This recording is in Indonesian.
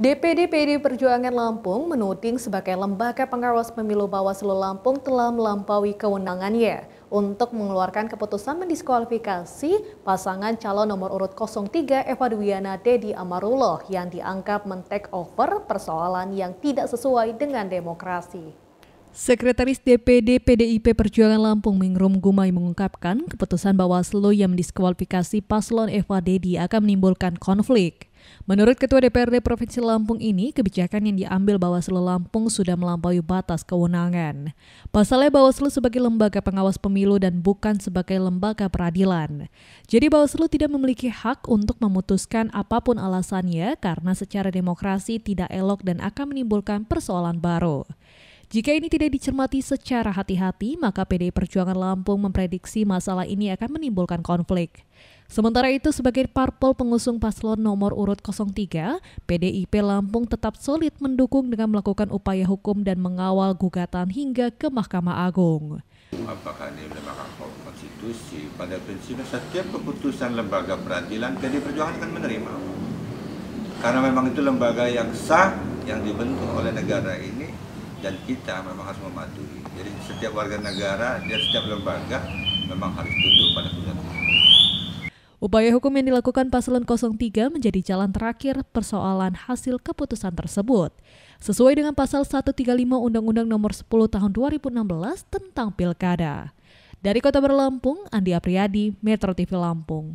DPD PD Perjuangan Lampung menuding sebagai lembaga pengawas pemilu Bawaslu Lampung telah melampaui kewenangannya untuk mengeluarkan keputusan mendiskualifikasi pasangan calon nomor urut 03 Eva Dwiana Dedi Amarullah yang dianggap men over persoalan yang tidak sesuai dengan demokrasi. Sekretaris DPD PDIP Perjuangan Lampung Mingrum Gumai mengungkapkan keputusan Bawaslu yang mendiskualifikasi paslon Eva Dedi akan menimbulkan konflik. Menurut Ketua DPRD Provinsi Lampung ini, kebijakan yang diambil Bawaslu Lampung sudah melampaui batas kewenangan. Pasalnya Bawaslu sebagai lembaga pengawas pemilu dan bukan sebagai lembaga peradilan. Jadi Bawaslu tidak memiliki hak untuk memutuskan apapun alasannya karena secara demokrasi tidak elok dan akan menimbulkan persoalan baru. Jika ini tidak dicermati secara hati-hati, maka PDI Perjuangan Lampung memprediksi masalah ini akan menimbulkan konflik. Sementara itu sebagai parpol pengusung paslon nomor urut 03, PDIP Lampung tetap solid mendukung dengan melakukan upaya hukum dan mengawal gugatan hingga ke Mahkamah Agung. Apakah ini Mahkamah konstitusi? Pada prinsipnya setiap keputusan lembaga peradilan PD Perjuangan akan menerima. Karena memang itu lembaga yang sah yang dibentuk oleh negara ini dan kita memang harus mematuhi. Jadi setiap warga negara dan setiap lembaga memang harus tunduk pada keputusan. Upaya hukum yang dilakukan paslon 03 menjadi jalan terakhir persoalan hasil keputusan tersebut. Sesuai dengan pasal 135 Undang-Undang Nomor 10 Tahun 2016 tentang Pilkada. Dari Kota Berlampung, Andi Apriyadi, Metro TV Lampung.